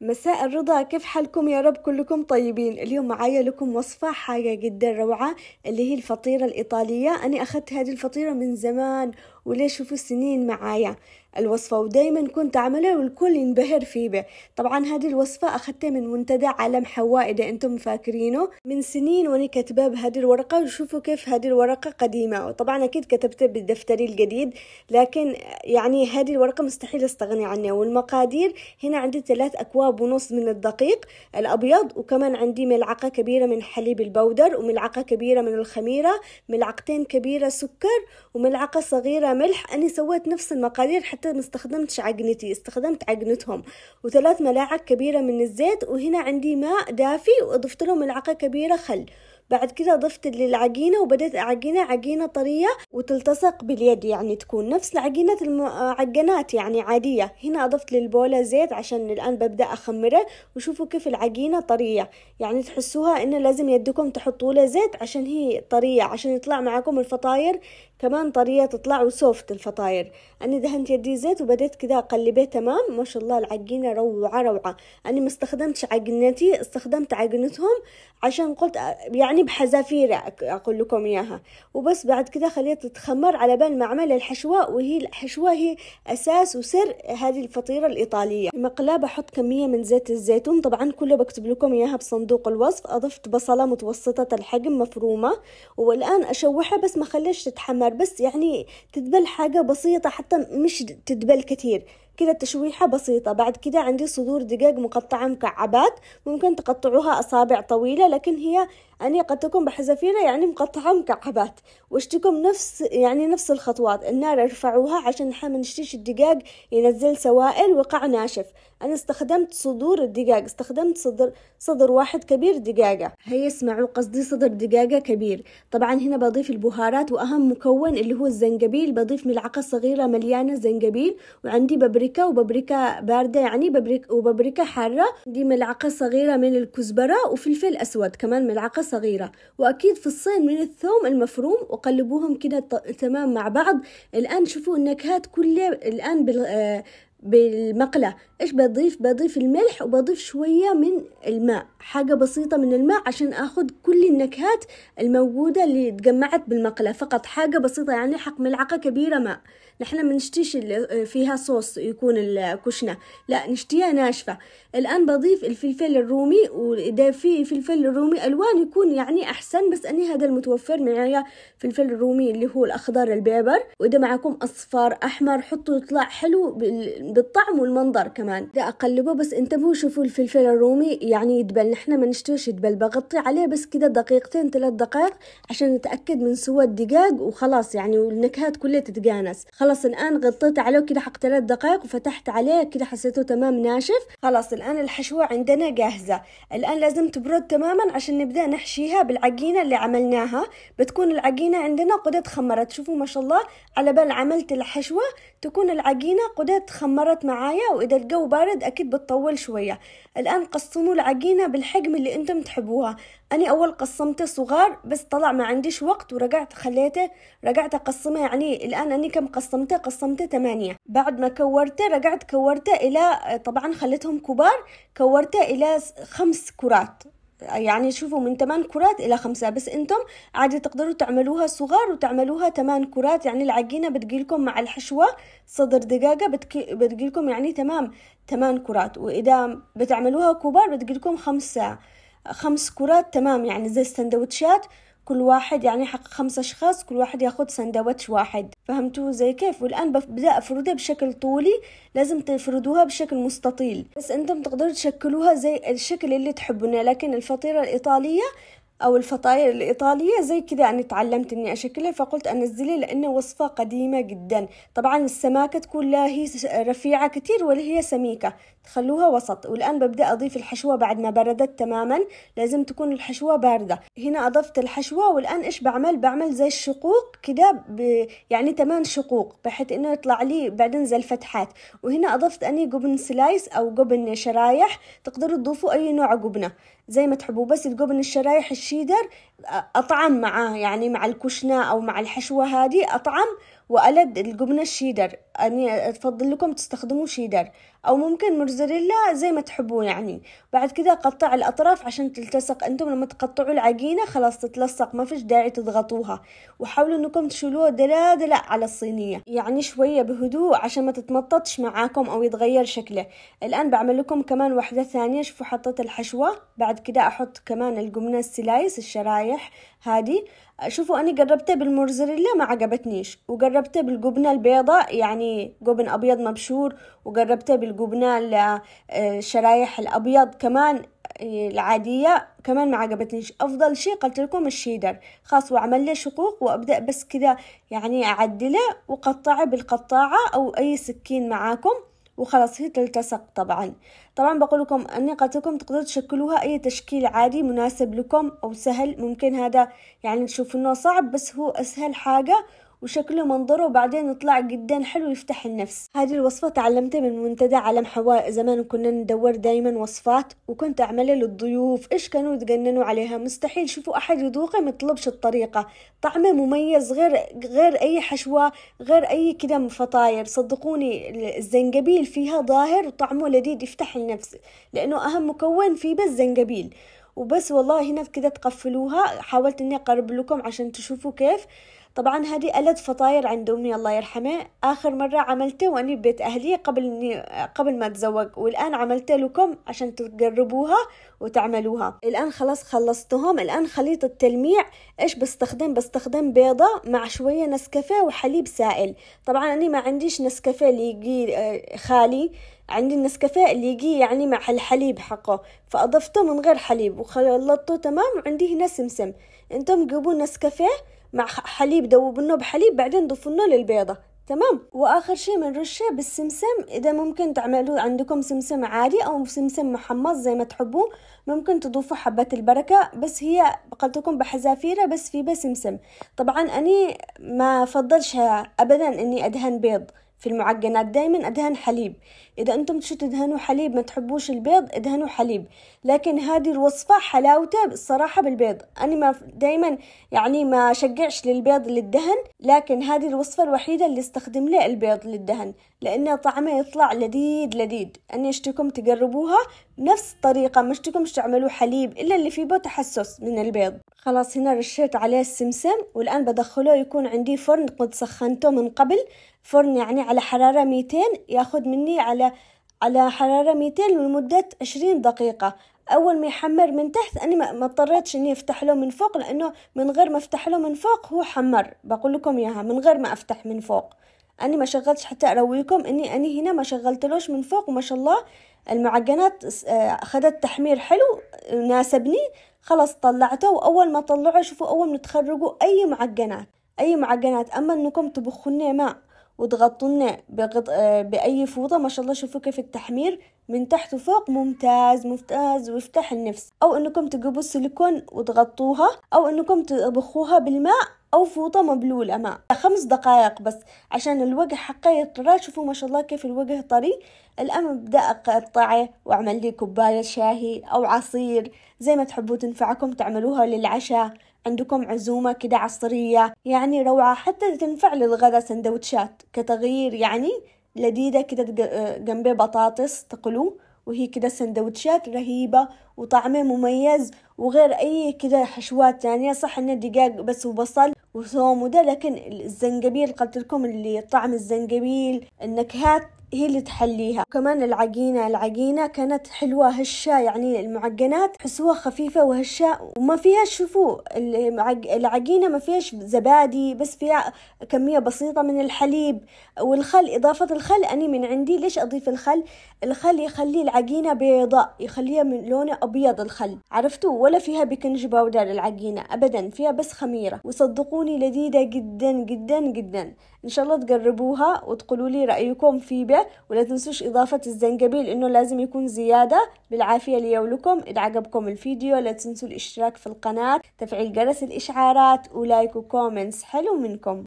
مساء الرضا كيف حالكم يا رب كلكم طيبين اليوم معايا لكم وصفة حاجة جدا روعة اللي هي الفطيرة الإيطالية أنا أخذت هذه الفطيرة من زمان وليش شوفوا سنين معايا الوصفة ودايما كنت أعملها والكل ينبهر فيه بي. طبعا هذه الوصفة أخذتها من منتدى عالم حواء إذا أنتم فاكرينه من سنين وأنا كتبة بهذه الورقة وشوفوا كيف هذه الورقة قديمة وطبعا أكيد كتبتها بدفتري الجديد لكن يعني هذه الورقة مستحيل استغني عنها والمقادير هنا عندي ثلاث أكواب ونص من الدقيق الأبيض وكمان عندي ملعقة كبيرة من حليب البودر وملعقة كبيرة من الخميرة ملعقتين كبيرة سكر وملعقة صغيرة ملح أنا سويت نفس المقادير حتى ما استخدمتش عجنتي استخدمت عجنتهم وثلاث ملاعق كبيرة من الزيت وهنا عندي ماء دافي وأضفت له ملعقة كبيرة خل بعد كذا ضفت للعجينة وبدأت أعجنها عجينة طرية وتلتصق باليد يعني تكون نفس عجينة المعجنات يعني عادية هنا أضفت للبولة زيت عشان الآن ببدأ أخمره وشوفوا كيف العجينة طرية يعني تحسوها إنه لازم يدكم تحطوا له زيت عشان هي طرية عشان يطلع معاكم الفطاير كمان طرية تطلع وسوفت الفطاير أنا دهنت يدي زيت وبدأت كذا أقلبه تمام ما شاء الله العجينة روعة روعة أنا ما استخدمتش عجنتي استخدمت عجنتهم عشان قلت يعني يعني بحذافير أقول لكم إياها وبس بعد كده خليها تتخمر على بال ما أعمل الحشوة وهي الحشوة هي أساس وسر هذه الفطيرة الإيطالية المقلاة بحط كمية من زيت الزيتون طبعا كله بكتب لكم إياها بصندوق الوصف أضفت بصلة متوسطة الحجم مفرومة والآن أشوحها بس ما خليش تتحمر بس يعني تدبل حاجة بسيطة حتى مش تدبل كثير كده تشويحة بسيطة بعد كده عندي صدور دقيق مقطعة مكعبات ممكن تقطعوها أصابع طويلة لكن هي أني قد تكون بحذافيرها يعني مقطعة مكعبات واشتكم نفس يعني نفس الخطوات النار ارفعوها عشان ما نشتيش الدقيق ينزل سوائل وقع ناشف أنا استخدمت صدور الدقيق استخدمت صدر صدر واحد كبير دقيقة هيا اسمعوا قصدي صدر دقيقة كبير طبعا هنا بضيف البهارات وأهم مكون اللي هو الزنجبيل بضيف ملعقة صغيرة مليانة زنجبيل وعندي بابريكا بابريكا وبابريكا باردة يعني بابريكا وبابريكا حارة دي ملعقة صغيرة من الكزبرة وفلفل أسود كمان ملعقة صغيرة وأكيد فصين من الثوم المفروم وقلبوهم كده تمام مع بعض الآن شوفوا النكهات كلها الآن بال آه، بالمقلة ايش بضيف بضيف الملح وبضيف شوية من الماء حاجة بسيطة من الماء عشان اخذ كل النكهات الموجودة اللي تجمعت بالمقلة فقط حاجة بسيطة يعني حق ملعقة كبيرة ماء نحن نشتيش فيها صوص يكون الكشنة لا نشتيها ناشفة الان بضيف الفلفل الرومي واذا في فلفل رومي الوان يكون يعني احسن بس اني هذا المتوفر معايا فلفل الرومي اللي هو الاخضر البيبر واذا معكم اصفر احمر حطوا يطلع حلو بالطعم والمنظر كمان كمان بدي اقلبه بس انتبهوا شوفوا الفلفل الرومي يعني يدبل نحن ما نشتوش يدبل بغطي عليه بس كده دقيقتين ثلاث دقائق عشان نتاكد من سوى الدقاق وخلاص يعني والنكهات كلها تتجانس خلاص الان غطيت عليه كده حق ثلاث دقائق وفتحت عليه كده حسيته تمام ناشف خلاص الان الحشوه عندنا جاهزه الان لازم تبرد تماما عشان نبدا نحشيها بالعجينه اللي عملناها بتكون العجينه عندنا قد تخمرت شوفوا ما شاء الله على بال عملت الحشوه تكون العجينه قد تخمرت معايا واذا والجو بارد أكيد بتطول شوية الآن قسموا العجينة بالحجم اللي أنتم تحبوها أنا أول قسمته صغار بس طلع ما عنديش وقت ورجعت خليته رجعت أقسمه يعني الآن أنا كم قسمته قسمته ثمانية بعد ما كورته رجعت كورته إلى طبعا خليتهم كبار كورته إلى خمس كرات يعني شوفوا من 8 كرات إلى 5 بس أنتم عادي تقدروا تعملوها صغار وتعملوها 8 كرات يعني العجينة بتجيلكم مع الحشوة صدر دجاجة بتجيلكم يعني تمام 8 كرات وإذا بتعملوها كبار بتجيلكم 5 خمس كرات تمام يعني زي السندوتشات كل واحد يعني حق خمسة أشخاص كل واحد ياخد سندوتش واحد فهمتوا زي كيف والآن ببدأ أفردها بشكل طولي لازم تفردوها بشكل مستطيل بس أنتم تقدروا تشكلوها زي الشكل اللي تحبونه لكن الفطيرة الإيطالية أو الفطاير الإيطالية زي كذا أنا تعلمت إني أشكلها فقلت أنزلها لأنه وصفة قديمة جدا طبعا السماكة تكون لا هي رفيعة كتير ولا هي سميكة تخلوها وسط والآن ببدأ أضيف الحشوة بعد ما بردت تماما لازم تكون الحشوة باردة هنا أضفت الحشوة والآن إيش بعمل بعمل زي الشقوق كده ب... يعني تمام شقوق بحيث إنه يطلع لي بعدين زي الفتحات وهنا أضفت أني جبن سلايس أو جبن شرايح تقدروا تضيفوا أي نوع جبنة زي ما تحبوا بس من الشرايح الشيدر أطعم معاه يعني مع الكشنة أو مع الحشوة هذه أطعم وقلد الجبنة الشيدر أني أتفضل لكم تستخدموا شيدر أو ممكن مرزريلا زي ما تحبوا يعني بعد كذا قطع الأطراف عشان تلتصق أنتم لما تقطعوا العجينة خلاص تتلصق ما فيش داعي تضغطوها وحاولوا أنكم تشيلوها دلا دلا على الصينية يعني شوية بهدوء عشان ما تتمططش معاكم أو يتغير شكله الآن بعمل لكم كمان واحدة ثانية شوفوا حطيت الحشوة بعد كذا أحط كمان الجبنة السلايس الشرايح هذه شوفوا أنا جربتها بالمرزريلا ما عجبتنيش وجربتها بالجبنة البيضاء يعني جبن أبيض مبشور وجربتها بالجبنة آه، الشرايح الأبيض كمان آه، العادية كمان ما عجبتنيش أفضل شي قلت لكم الشيدر خاص وعمل له شقوق وأبدأ بس كده يعني أعدله وقطعه بالقطاعة أو أي سكين معاكم وخلاص هي تلتصق طبعا طبعا بقول لكم أنيقتكم تقدروا تشكلوها أي تشكيل عادي مناسب لكم أو سهل ممكن هذا يعني تشوفوا أنه صعب بس هو أسهل حاجة وشكله منظره وبعدين يطلع جدا حلو يفتح النفس هذه الوصفة تعلمتها من منتدى عالم حواء زمان كنا ندور دايما وصفات وكنت أعملها للضيوف إيش كانوا يتجننوا عليها مستحيل شوفوا أحد يذوقه ما يطلبش الطريقة طعمه مميز غير غير أي حشوة غير أي كده فطاير صدقوني الزنجبيل فيها ظاهر وطعمه لذيذ يفتح النفس لأنه أهم مكون فيه بس زنجبيل وبس والله هنا كده تقفلوها حاولت اني اقرب لكم عشان تشوفوا كيف طبعا هذه ألد فطاير عند أمي الله يرحمه آخر مرة عملته وأني ببيت أهلي قبل إني قبل ما أتزوج والآن عملته لكم عشان تجربوها وتعملوها الآن خلاص خلصتهم الآن خليط التلميع إيش بستخدم بستخدم بيضة مع شوية نسكافيه وحليب سائل طبعا أنا ما عنديش نسكافيه اللي يجي آه، خالي عندي النسكافيه اللي يجي يعني مع الحليب حقه فأضفته من غير حليب وخلطته تمام وعندي هنا سمسم انتم جيبوا نسكافيه مع حليب ذوبناه بحليب بعدين ضفناه للبيضة تمام واخر شيء بنرشه بالسمسم اذا ممكن تعملوه عندكم سمسم عادي او سمسم محمص زي ما تحبوا ممكن تضيفوا حبه البركه بس هي قد تكون بحذافيره بس في بسمسم طبعا اني ما فضلش ابدا اني ادهن بيض في المعجنات دايما ادهن حليب اذا انتم تشو تدهنوا حليب ما تحبوش البيض ادهنوا حليب لكن هذه الوصفة حلاوتها الصراحة بالبيض انا ما دايما يعني ما شجعش للبيض للدهن لكن هذه الوصفة الوحيدة اللي استخدم لها البيض للدهن لأن طعمه يطلع لذيذ لذيذ أني أشتكم تقربوها نفس الطريقة ما أشتكمش تعملوا حليب إلا اللي فيه بو تحسس من البيض خلاص هنا رشيت عليه السمسم والآن بدخله يكون عندي فرن قد سخنته من قبل فرن يعني على حرارة 200 ياخد مني على على حرارة 200 لمدة 20 دقيقة أول ما يحمر من تحت أنا ما اضطريتش إني أفتح له من فوق لأنه من غير ما أفتح له من فوق هو حمر بقول لكم إياها من غير ما أفتح من فوق اني ما شغلتش حتى ارويكم اني اني هنا ما شغلتلوش من فوق ما شاء الله المعجنات آه، اخذت تحمير حلو ناسبني خلاص طلعته واول ما طلعوه شوفوا اول ما تخرجوا اي معجنات اي معجنات اما انكم تبخوا ماء وتغطونا بغط... آه، بأي فوطة ما شاء الله شوفوا كيف التحمير من تحت وفوق ممتاز ممتاز ويفتح النفس أو أنكم تجيبوا السيليكون وتغطوها أو أنكم تبخوها بالماء أو فوطة مبلولة ماء خمس دقائق بس عشان الوجه حقه يطرى شوفوا ما شاء الله كيف الوجه طري الآن أبدأ أقطعه وأعمل لي كوباية شاهي أو عصير زي ما تحبوا تنفعكم تعملوها للعشاء عندكم عزومة كده عصرية يعني روعة حتى تنفع للغدا سندوتشات كتغيير يعني لذيذة كده جنبه بطاطس تقلوه وهي كده سندوتشات رهيبة وطعمه مميز وغير أي كده حشوات تانية صح إنه دجاج بس وبصل وثوم وده لكن الزنجبيل قلت لكم اللي طعم الزنجبيل النكهات هي اللي تحليها وكمان العجينة العجينة كانت حلوة هشة يعني المعجنات حسوها خفيفة وهشة وما فيها شوفوا العجينة ما فيهاش زبادي بس فيها كمية بسيطة من الحليب والخل إضافة الخل أنا من عندي ليش أضيف الخل الخل يخلي العجينة بيضاء يخليها من لونه أبيض الخل عرفتوا ولا فيها بيكنج باودر العجينة أبدا فيها بس خميرة وصدقوني لذيذة جدا جدا جدا إن شاء الله تقربوها وتقولوا لي رأيكم في بيت ولا تنسوش إضافة الزنجبيل إنه لازم يكون زيادة بالعافية ليولكم إذا عجبكم الفيديو لا تنسوا الاشتراك في القناة تفعيل جرس الإشعارات ولايك وكومنتس حلو منكم